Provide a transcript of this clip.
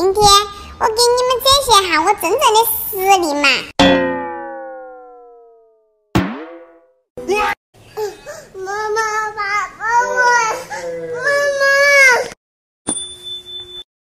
今天，我给你们展现一下我真正的实力嘛！